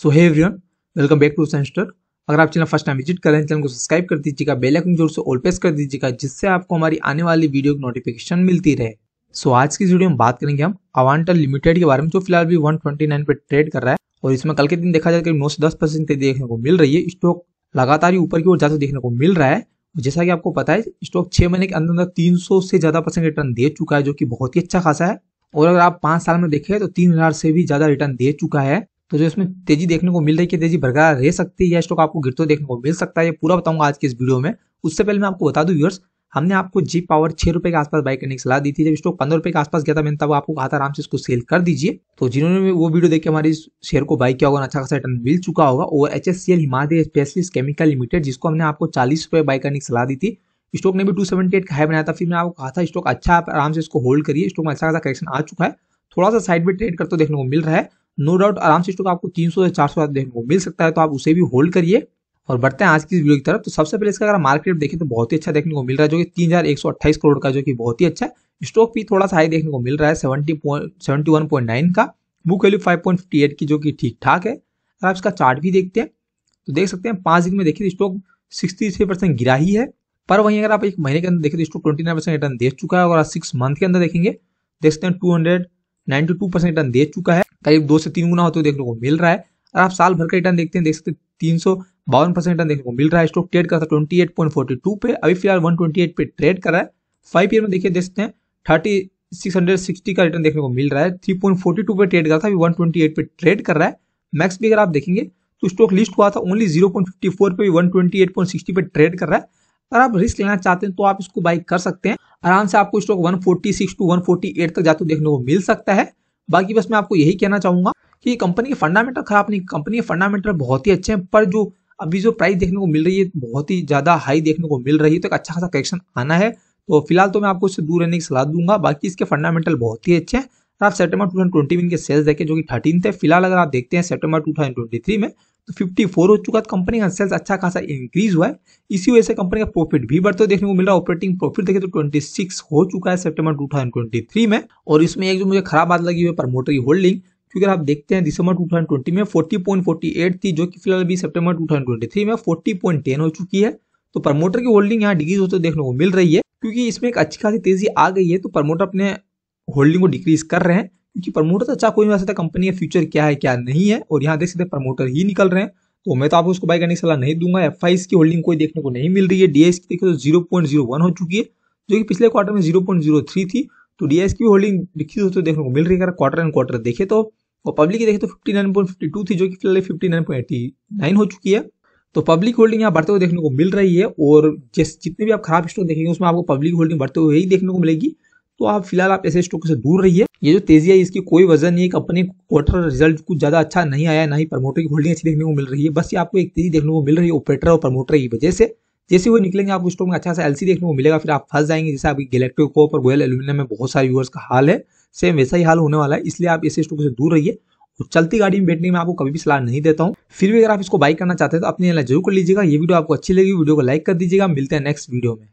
so hey everyone welcome back to science अगर आप channel first time visit करें channel को सब्सक्राइब कर दीजिएगा बेल आइकन जोर से ऑल प्रेस कर दीजिएगा जिससे आपको हमारी आने वाली वीडियो की नोटिफिकेशन मिलती रहे सो so, आज की वीडियो में बात करेंगे हम अवान्टर लिमिटेड के बारे में जो फिलहाल भी नाइन पे ट्रेड कर रहा है और इसमें कल के दिन देखा जाए तो करीब नौ से दस परसेंट देखने को मिल रही है स्टॉक लगातार ही ऊपर की ओर ज्यादा देखने को मिल रहा है जैसा कि आपको पता है स्टॉक छह महीने के अंदर अंदर तीन से ज्यादा परसेंट रिटर्न दे चुका है जो कि बहुत ही अच्छा खासा है और अगर आप पांच साल में देखें तो तीन हजार से भी ज्यादा रिटर्न दे चुका है तो जो इसमें तेजी देखने को मिल रही है तेजी बरकरार रह सकती है या स्टॉक आपको गिरते देखने को मिल सकता है ये पूरा बताऊंगा आज के इस वीडियो में उससे पहले मैं आपको बता दू व्यूअर्स हमने आपको जी पावर छह रुपए के आसपास बाय करने की सलाह दी थी जब स्टॉक पंद्रह रुपए के आसपास गया था मैंने तब आपको कहा था आराम से इसको सेल कर दीजिए तो जिन्होंने वो वीडियो देखे हमारे शेयर को बाय किया होगा अच्छा खासा रिटर्न मिल चुका होगा और H S C L Himalaya specialist chemical limited जिसको हमने आपको चालीस रुपए बाय करने की सलाह दी थी स्टॉक ने भी टू सेवेंटी एट का हाई बनाया था फिर मैंने आपको कहा था स्टॉक अच्छा आराम से इसको होल्ड करिए स्टॉक में अच्छा खासा करेक्शन आ चुका है थोड़ा सा साइड में ट्रेड करते देखने को मिल रहा है नो डाउट आराम से स्टॉक आपको 300 से 400 सौ देखने को मिल सकता है तो आप उसे भी होल्ड करिए और बढ़ते हैं आज की इस वीडियो की तरफ तो सबसे पहले इसका अगर मार्केट देखें तो बहुत ही अच्छा देखने को मिल रहा है जो कि तीन करोड़ का जो कि बहुत ही अच्छा स्टॉक भी थोड़ा सा हाई देखने को मिल रहा है सेवेंटी सेवेंटी का बुक वैल्यू फाइव की जो कि ठीक ठाक है अगर आप इसका चार्ट भी देखते हैं तो देख सकते हैं पाँच दिन में देखिए स्टॉक सिक्सटी थ्री परसेंट गिरा ही है पर वहीं अगर आप एक महीने के अंदर देखें तो stock twenty nine percent return दे चुका है और सिक्स मंथ के अंदर देखेंगे देख सकते हैं two hundred ninety two percent return दे चुका है करीब दो से तीन गुना होते हुए देखने को मिल रहा है और आप साल भर का रिटर्न देखते हैं देख सकते तीन सौ बावन परसेंट रिटर्न देखने को मिल रहा है स्टॉक ट्रेड करता twenty eight point forty two पे अभी फिलहाल वन ट्वेंटी एट पे ट्रेड कर रहा है फाइव ईयर में देखिए देख सकते हैं थर्टी सिक्स हंड्रेड सिक्सटी का रिटर्न देखने को मिल रहा है थ्री पॉइंट फोर्टी टू पे ट्रेड कर अभी वन ट्वेंटी एट पे ट्रेड कर रहा है मैक्स भी अगर आप देखेंगे तो स्टॉक लिस्ट हुआ था only zero point fifty four पे one twenty eight point sixty पे ट्रेड कर रहा है अगर आप रिस्क लेना चाहते हैं तो आप इसको बाई कर सकते हैं आराम से आपको स्टॉक 146 टू 148 तक जाते देखने को मिल सकता है बाकी बस मैं आपको यही कहना चाहूंगा कि कंपनी के फंडामेंटल खराब नहीं कंपनी के फंडामेंटल बहुत ही अच्छे हैं पर जो अभी जो प्राइस देखने को मिल रही है बहुत ही ज्यादा हाई देखने को मिल रही है तो अच्छा खासा करेक्शन आना है तो फिलहाल तो मैं आपको इससे दूर रहने की सलाह दूंगा बाकी इसके फंडामेंटल बहुत ही अच्छे हैं आप सेप्टेबर टू थाउजेंड ट्वेंटी के सेल्स देखें जो कि थर्टीन थे फिलहाल अगर आप देखते हैं September two thousand twenty three में फिफ्टी फोर हो चुका है कंपनी तो का सेल्स अच्छा खासा इंक्रीज हुआ है इसी वजह से कंपनी का प्रॉफिट भी बढ़ते देखने को मिल रहा है ऑपरेटिंग प्रॉफिट देखिए तो ट्वेंटी सिक्स हो चुका है सितंबर 2023 में और इसमें एक जो मुझे खराब बात लगी हुई है प्रमोटर की होल्डिंग क्योंकि आप देखते हैं दिसंबर 2020 में 40.48 थी जो कि फिलहाल भी सितंबर 2023 में 40.10 हो चुकी है तो प्रमोटर की होल्डिंग यहाँ डिक्रीज होते देखने को मिल रही है क्योंकि इसमें एक अच्छी खासी तेजी आ गई है तो प्रमोटर अपने होल्डिंग को डिक्रीज कर रहे हैं क्योंकि प्रमोटर अच्छा कोई नहीं सकता कंपनी का फ्यूचर क्या है क्या नहीं है और यहाँ देख सकते हैं प्रमोटर ही निकल रहे हैं तो मैं तो आपको उसको बाय करने की सलाह नहीं दूंगा एफ की होल्डिंग कोई देखने को नहीं मिल रही है डीएस की देखिए तो जीरो पॉइंट जीरो वन हो चुकी है जो कि पिछले क्वार्टर में जीरो पॉइंट जीरो थ्री थी तो डीएस की होल्डिंग लिखी तो देखने को मिल रही है अगर क्वार्टर एंड क्वार्टर देखे तो और पब्लिक की देखे तो fifty nine point fifty two थी जो कि फिलहाल fifty nine point eighty nine हो चुकी है तो पब्लिक होल्डिंग यहाँ बढ़ते हुए देखने को मिल रही है और जिस जितने भी आप खराब स्टॉक देखेंगे उसमें आपको पब्लिक होल्डिंग बढ़ते हुए ही देखने को मिलेगी तो आप फिलहाल आप ऐसे स्टॉक से दूर रहिए ये जो तेजी है इसकी कोई वजह नहीं है कंपनी क्वार्टर रिजल्ट कुछ ज्यादा अच्छा नहीं आया ना ही प्रमोटर की होल्डिंग अच्छी देखने को मिल रही है बस ये आपको एक तेजी देखने को मिल रही है ऑपरेटर और प्रमोटर की वजह से जैसे वो निकलेंगे आपको स्टॉक में अच्छा सा एलसी देखने को मिलेगा फिर आप फंस जाएंगे जैसे आपकी गलेक्ट्रिक कोप और गोयल एल्यूमिनियम में बहुत सारे यूवर्स का हाल है सेम वैसा ही हाल होने वाला है इसलिए आप ऐसे स्टॉक से दूर रहिए और चलती गाड़ी में बैठने में आपको कभी भी सलाह नहीं देता हूँ फिर भी अगर आप इसको बाइक करना चाहते हैं तो अपने जरूर कर लीजिएगा ये वीडियो आपको अच्छी लगी वीडियो को लाइक कर दीजिएगा मिलते हैं नेक्स्ट वीडियो में